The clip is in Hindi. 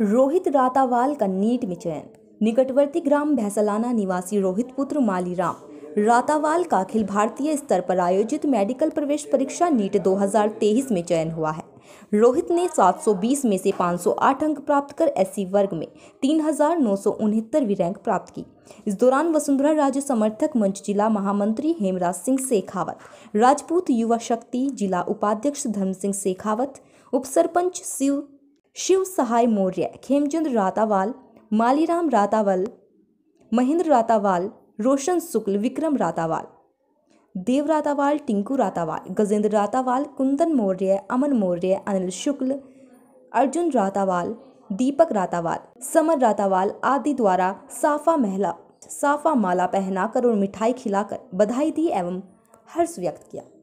रोहित रातावाल का नीट में चयन निकटवर्ती ग्राम भैसलाना निवासी रोहित पुत्र मालीराम रातावाल का अखिल भारतीय स्तर पर आयोजित मेडिकल प्रवेश परीक्षा नीट 2023 में चयन हुआ है रोहित ने 720 में से 508 अंक प्राप्त कर एस वर्ग में तीन रैंक प्राप्त की इस दौरान वसुंधरा राज्य समर्थक मंच जिला महामंत्री हेमराज सिंह शेखावत राजपूत युवा शक्ति जिला उपाध्यक्ष धर्म सिंह शेखावत उप सरपंच शिव शिव सहाय मौर्य खेमचंद रातावाल मालीराम रातावाल महेंद्र रातावाल रोशन शुक्ल विक्रम रातावाल देव रातावाल टिंकू रातावाल गजेंद्र रातावाल कुंदन मौर्य अमन मौर्य अनिल शुक्ल अर्जुन रातावाल दीपक रातावाल समर रातावाल आदि द्वारा साफा महिला साफा माला पहनाकर और मिठाई खिलाकर बधाई दी एवं हर्ष व्यक्त किया